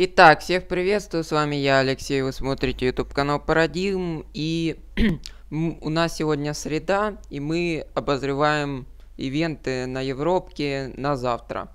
Итак, всех приветствую, с вами я, Алексей, вы смотрите YouTube канал Парадигм, и у нас сегодня среда, и мы обозреваем ивенты на Европке на завтра.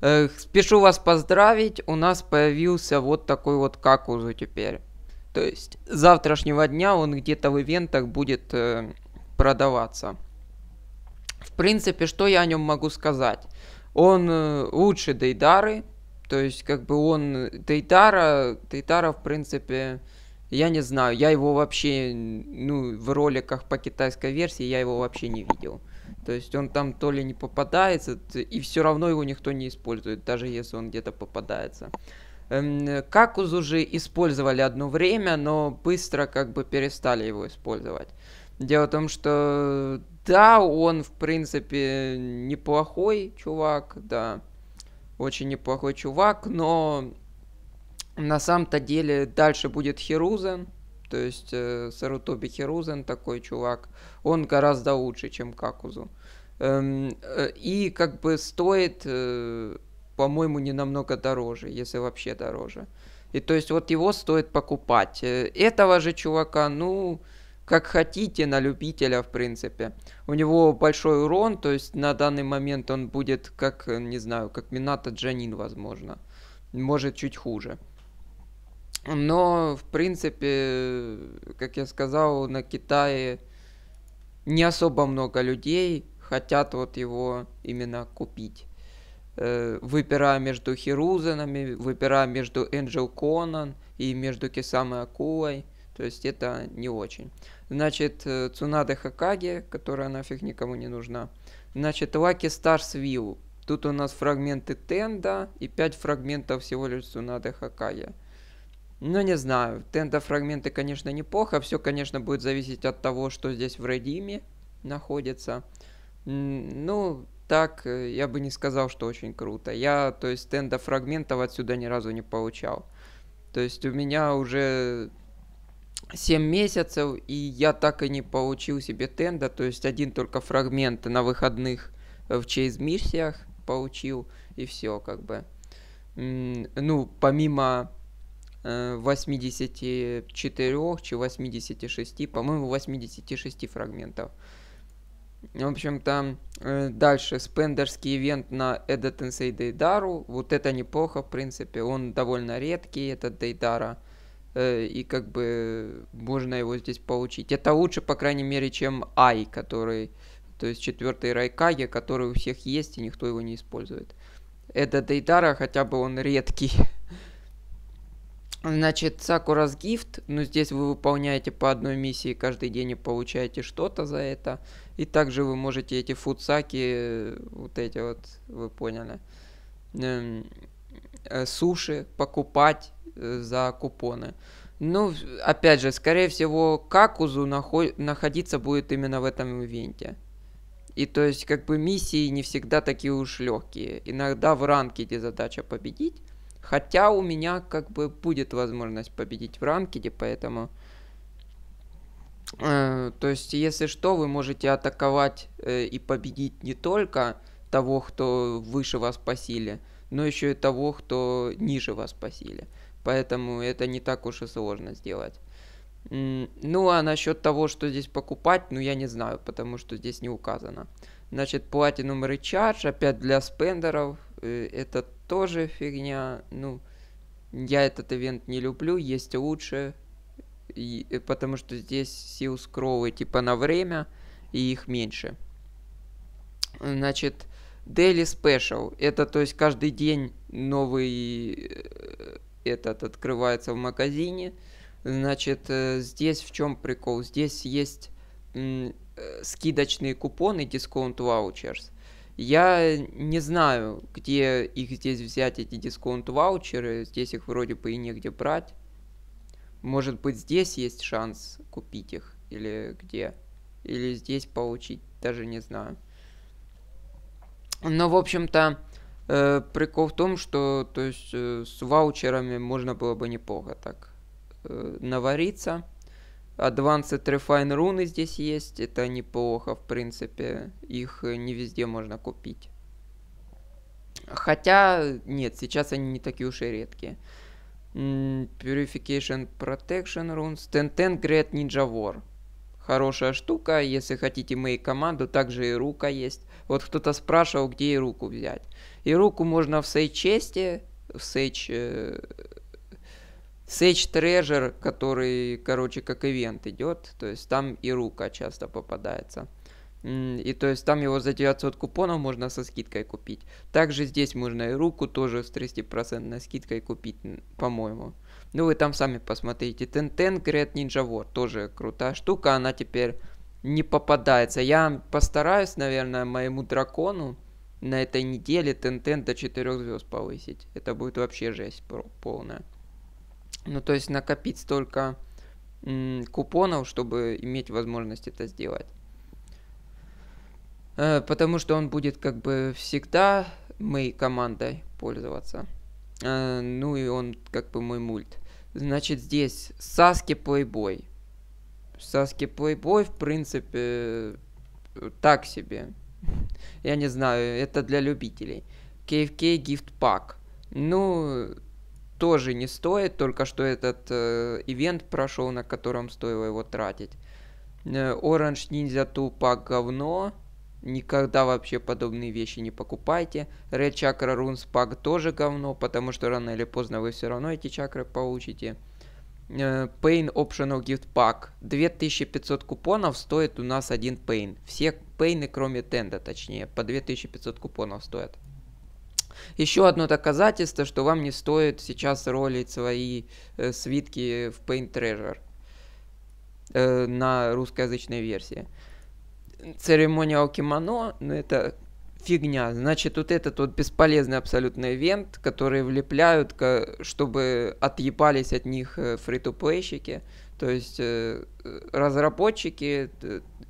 Э, спешу вас поздравить, у нас появился вот такой вот какузу теперь. То есть, с завтрашнего дня он где-то в ивентах будет э, продаваться. В принципе, что я о нем могу сказать? Он э, лучше Дейдары, то есть, как бы он... Тейтара, Тейтара, в принципе, я не знаю. Я его вообще, ну, в роликах по китайской версии я его вообще не видел. То есть он там то ли не попадается, и все равно его никто не использует, даже если он где-то попадается. Эм, Какуз уже использовали одно время, но быстро как бы перестали его использовать. Дело в том, что да, он в принципе неплохой чувак, да очень неплохой чувак, но на самом-то деле дальше будет Хирузен, то есть э, Сарутоби Хирузен такой чувак, он гораздо лучше, чем Какузу. Эм, э, и как бы стоит, э, по-моему, не намного дороже, если вообще дороже. И то есть вот его стоит покупать. Э, этого же чувака, ну, как хотите, на любителя, в принципе. У него большой урон, то есть на данный момент он будет, как, не знаю, как Мината Джанин, возможно. Может, чуть хуже. Но, в принципе, как я сказал, на Китае не особо много людей хотят вот его именно купить. Э, выпирая между Хирузенами, выпирая между Энджел Конан и между Кисамой Акулой – то есть это не очень. Значит, э, Цунада Хакаги, которая нафиг никому не нужна. Значит, Лаки Старс Вилл. Тут у нас фрагменты Тенда и 5 фрагментов всего лишь Цунада Хакаги. Ну, не знаю. Тенда фрагменты, конечно, неплохо. Все, конечно, будет зависеть от того, что здесь в Редиме находится. Ну, так, э, я бы не сказал, что очень круто. Я, то есть, тенда фрагментов отсюда ни разу не получал. То есть, у меня уже 7 месяцев, и я так и не получил себе тенда, то есть один только фрагмент на выходных э, в чейз-миссиях получил, и все, как бы. Ну, помимо 84 э, чи 86, по-моему, 86 фрагментов. В общем, там э, дальше спендерский ивент на Эда Тенсей Дейдару. Вот это неплохо, в принципе. Он довольно редкий, этот Дейдара. Э, и как бы можно его здесь получить. Это лучше, по крайней мере, чем Ай, который, то есть четвертый Райкаги который у всех есть, и никто его не использует. Это Дейдара, хотя бы он редкий. Значит, Сакурас Гифт, ну здесь вы выполняете по одной миссии каждый день и получаете что-то за это. И также вы можете эти фудсаки, э, вот эти вот, вы поняли, эм, э, суши покупать Э, за купоны. Ну, опять же, скорее всего, Какузу наход... находиться будет именно в этом ивенте. И то есть, как бы миссии не всегда такие уж легкие. Иногда в ранкете задача победить. Хотя у меня как бы будет возможность победить в ранкете, поэтому... Э, то есть, если что, вы можете атаковать э, и победить не только того, кто выше вас по силе, но еще и того, кто ниже вас по силе. Поэтому это не так уж и сложно сделать. Ну а насчет того, что здесь покупать, ну я не знаю, потому что здесь не указано. Значит, Platinum Recharge, опять для спендеров, э, это тоже фигня. Ну, я этот ивент не люблю, есть лучше, и, э, потому что здесь сил скроллы типа на время, и их меньше. Значит, Daily Special, это то есть каждый день новый э, этот открывается в магазине. Значит, э, здесь в чем прикол? Здесь есть э, скидочные купоны дисконт vouchers. Я не знаю, где их здесь взять, эти дисконт ваучеры. Здесь их вроде бы и негде брать. Может быть, здесь есть шанс купить их. Или где. Или здесь получить, даже не знаю. Но, в общем-то, Э, прикол в том, что то есть, э, с ваучерами можно было бы неплохо так э, навариться. Advanced Refine руны здесь есть, это неплохо, в принципе, их не везде можно купить. Хотя, нет, сейчас они не такие уж и редкие. Purification Protection Runes, Tenten Great Ninja War. Хорошая штука, если хотите мои команду, также и рука есть. Вот кто-то спрашивал, где и руку взять. И руку можно в Sage чести, в Сейч э, Сейч Treasure, который, короче, как ивент идет, то есть там и рука часто попадается. И то есть там его за 900 купонов можно со скидкой купить. Также здесь можно и руку тоже с 30% скидкой купить, по-моему. Ну вы там сами посмотрите. Тентен Great Ninja War тоже крутая штука, она теперь не попадается. Я постараюсь, наверное, моему дракону на этой неделе Тентен до 4 звезд повысить. Это будет вообще жесть полная. Ну, то есть накопить столько купонов, чтобы иметь возможность это сделать. Э, потому что он будет как бы всегда моей командой пользоваться. Э, ну и он как бы мой мульт. Значит здесь Саски Плейбой. Саски Плейбой, в принципе, так себе. Я не знаю, это для любителей. KFK Gift Pack. Ну, тоже не стоит, только что этот э, ивент прошел, на котором стоило его тратить. Э, Orange Ninja Тупа говно. Никогда вообще подобные вещи не покупайте. Red Chakra Runes Pack тоже говно, потому что рано или поздно вы все равно эти чакры получите. Э, Pain Optional Gift Pack. 2500 купонов стоит у нас один Pain. Все Пейны, кроме Тенда, точнее, по 2500 купонов стоят. Еще одно доказательство, что вам не стоит сейчас ролить свои э, свитки в Paint Treasure э, на русскоязычной версии. Церемониал кимоно, ну это фигня. Значит, вот этот вот бесполезный абсолютно ивент, который влепляют, чтобы отъебались от них э, фри то плейщики то есть э, разработчики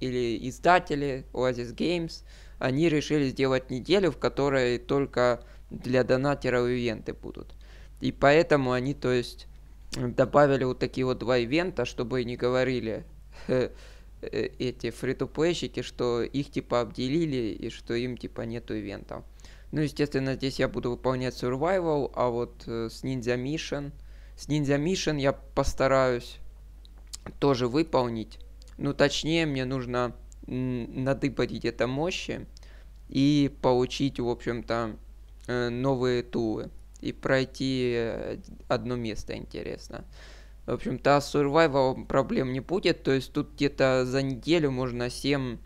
или издатели Oasis Games, они решили сделать неделю, в которой только для донатеров ивенты будут. И поэтому они, то есть, добавили вот такие вот два ивента, чтобы не говорили Э, эти фри-то-плейщики, что их типа обделили и что им типа нету ивентов. Ну, естественно, здесь я буду выполнять survival, а вот э, с ниндзя Mission, с ниндзя Mission я постараюсь тоже выполнить. Ну, точнее, мне нужно надыбать где-то мощи и получить, в общем-то, э, новые тулы и пройти э, одно место интересно в общем-то, с survival проблем не будет. То есть тут где-то за неделю можно 7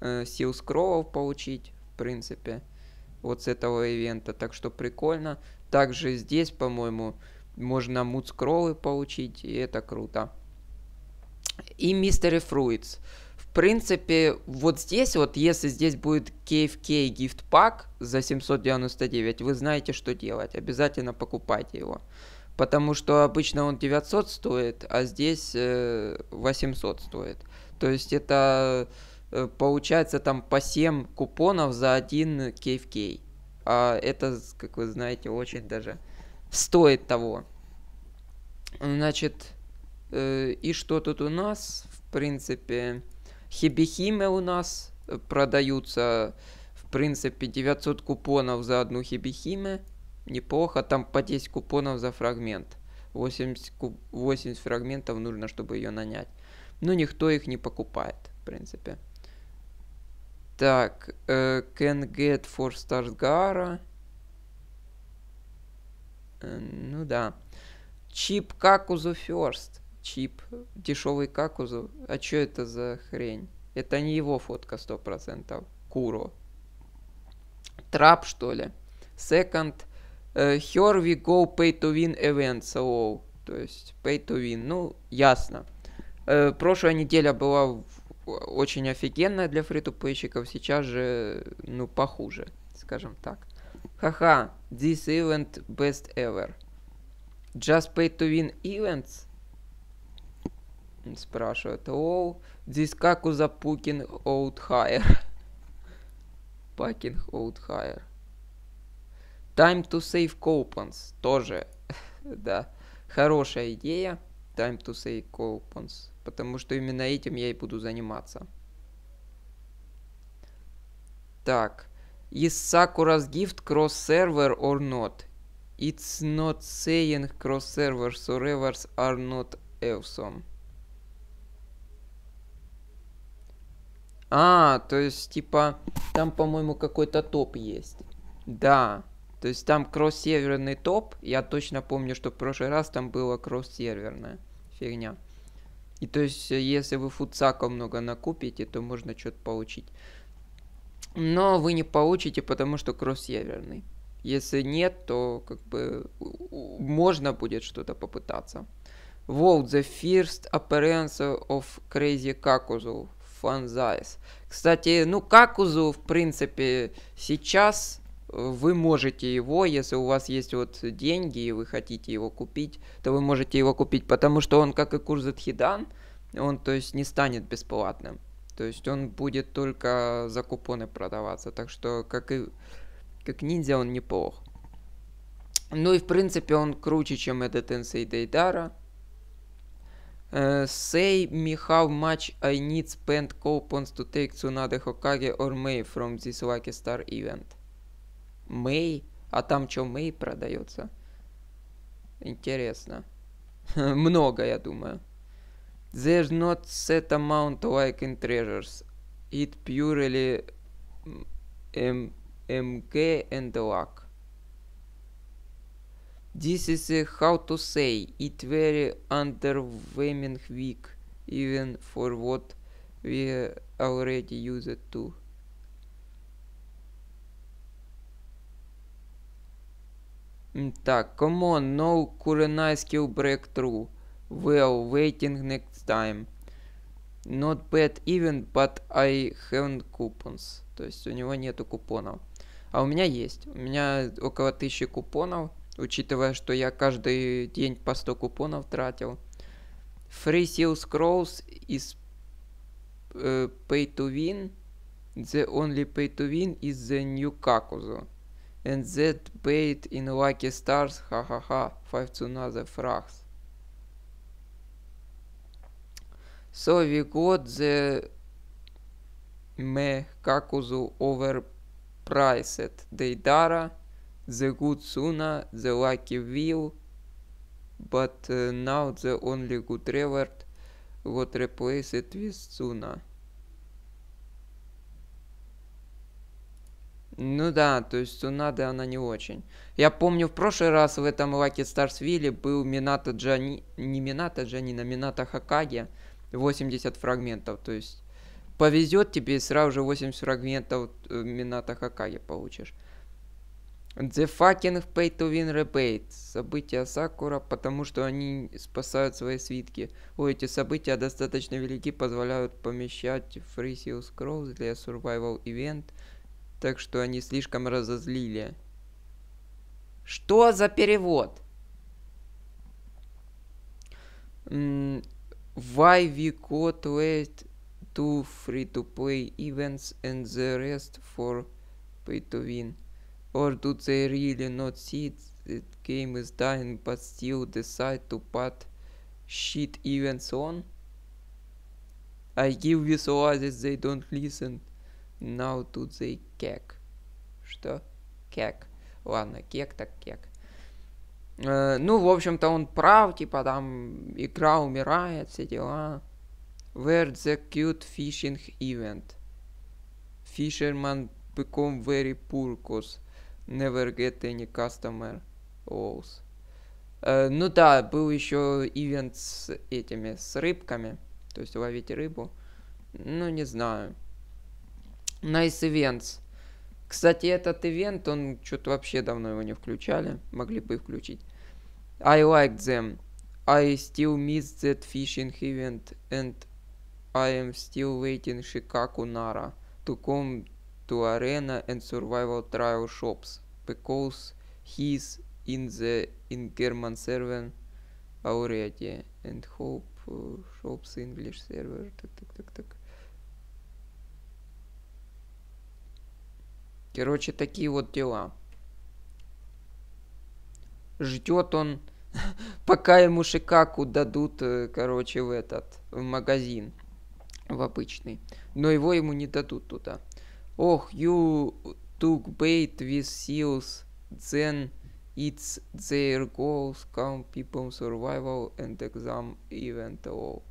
э, сил скроллов получить, в принципе, вот с этого ивента. Так что прикольно. Также здесь, по-моему, можно мут скроллы получить, и это круто. И Mystery Fruits. В принципе, вот здесь вот, если здесь будет KFK Gift Pack за 799, вы знаете, что делать. Обязательно покупайте его потому что обычно он 900 стоит, а здесь 800 э, стоит. То есть это э, получается там по 7 купонов за один KFK. А это, как вы знаете, очень даже стоит того. Значит, э, и что тут у нас? В принципе, хибихимы у нас продаются, в принципе, 900 купонов за одну хибихиме неплохо, там по 10 купонов за фрагмент. 80, куб... 80 фрагментов нужно, чтобы ее нанять. Но никто их не покупает, в принципе. Так, э, can get for stars gara. Э, ну да. Чип какузу first. Чип, дешевый какузу. А что это за хрень? Это не его фотка 100%. Куро. Трап, что ли? Second Э, here we go pay to win event, so, то есть pay to win, ну, ясно. Э, прошлая неделя была очень офигенная для фритупейщиков, сейчас же, ну, похуже, скажем так. Ха-ха, this event best ever. Just pay to win events? Спрашивают. Оу, this каку за пукин out higher. Пакинг old higher. Time to save coupons. Тоже, да, хорошая идея. Time to save coupons. Потому что именно этим я и буду заниматься. Так. Is Sakura's gift cross-server or not? It's not saying cross-server servers are not awesome. А, то есть, типа, там, по-моему, какой-то топ есть. Да. То есть там кросс-серверный топ, я точно помню, что в прошлый раз там было кросс-серверная фигня. И то есть, э, если вы футсака много накупите, то можно что-то получить. Но вы не получите, потому что кросс-северный. Если нет, то как бы можно будет что-то попытаться. Wow, the first appearance of Crazy Kakuzu, fansize. Кстати, ну Какузу, в принципе, сейчас вы можете его, если у вас есть вот деньги и вы хотите его купить, то вы можете его купить, потому что он, как и курс Атхидан, он, то есть, не станет бесплатным. То есть он будет только за купоны продаваться. Так что, как и как ниндзя, он неплох. Ну и, в принципе, он круче, чем этот Тенсей Дейдара. Say me how much I need spend coupons to take Tsunade Hokage or Mei from this Lucky Star event. Мэй. А там что, Мэй продается? Интересно. Много, я думаю. There's not set amount like in treasures. It purely M MK and luck. This is a how to say it very underwhelming week, even for what we already used to. Так, come on, no Kurenai skill breakthrough. Well, waiting next time. Not bad even, but I haven't coupons. То есть у него нету купонов. А у меня есть. У меня около 1000 купонов, учитывая, что я каждый день по 100 купонов тратил. Free Seal Scrolls is uh, pay to win. The only pay to win is the new Kakuzu. and that bait in lucky stars, ha ha ha, five another frags. So we got the me Kakuzu overpriced Deidara, the good Suna, the lucky wheel, but uh, now the only good reward got replaced with Suna. Ну да, то есть Цунада она не очень. Я помню, в прошлый раз в этом Lucky Stars Вилле был Мината Джани... Не Мината Джанина, Мината Хакаги. 80 фрагментов, то есть повезет тебе и сразу же 80 фрагментов э, Мината Хакаги получишь. The fucking pay to win rebate. События Сакура, потому что они спасают свои свитки. О, эти события достаточно велики, позволяют помещать Free Seal Scrolls для Survival Event – так что они слишком разозлили. Что за перевод? Why we caught wait to free to play events and the rest for pay to win? Or do they really not see that game is dying but still decide to put shit events on? I give visualizes they don't listen. Now to the cake. Что? Кек. Ладно, кек так кек. Э, ну, в общем-то, он прав, типа там игра умирает, все дела. Where the cute fishing event. Fisherman become very poor cause never get any customer loss. Э, ну да, был еще ивент с этими, с рыбками. То есть ловить рыбу. Ну, не знаю. Nice Events. Кстати, этот ивент, он что-то вообще давно его не включали. Могли бы и включить. I like them. I still miss that fishing event. And I am still waiting Chicago Nara to come to arena and survival trial shops. Because he's in the in German server already. And hope uh, shops English server. Так, так, так, так. Короче, такие вот дела. Ждет он, пока ему шикаку дадут, э, короче, в этот, в магазин, в обычный. Но его ему не дадут туда. Ох, you took bait with seals, then it's their goals, come people survival and exam event all.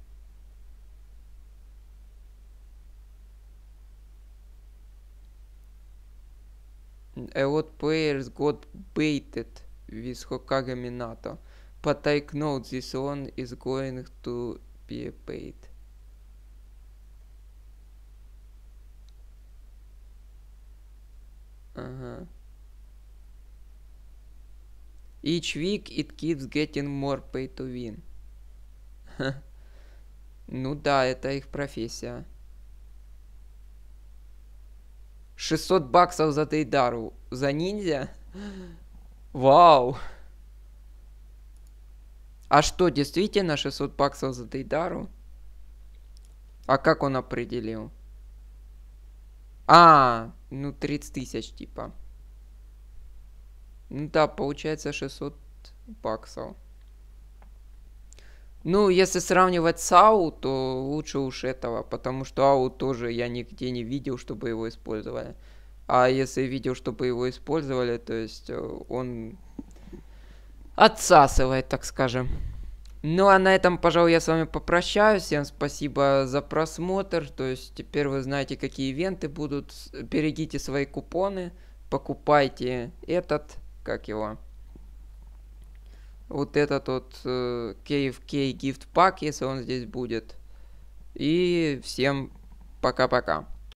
Award players got baited with Hokage Minato. But I know this one is going to be paid. Ага. Each week it keeps getting more pay to win. ну да, это их профессия. 600 баксов за Тейдару. За ниндзя? Вау. А что, действительно 600 баксов за Дейдару? А как он определил? А, ну 30 тысяч типа. Ну да, получается 600 баксов. Ну, если сравнивать с АУ, то лучше уж этого, потому что АУ тоже я нигде не видел, чтобы его использовали. А если видел, чтобы его использовали, то есть э, он отсасывает, так скажем. Ну а на этом, пожалуй, я с вами попрощаюсь. Всем спасибо за просмотр. То есть теперь вы знаете, какие ивенты будут. Берегите свои купоны, покупайте этот, как его, вот этот вот э, KFK Gift Pack, если он здесь будет. И всем пока-пока.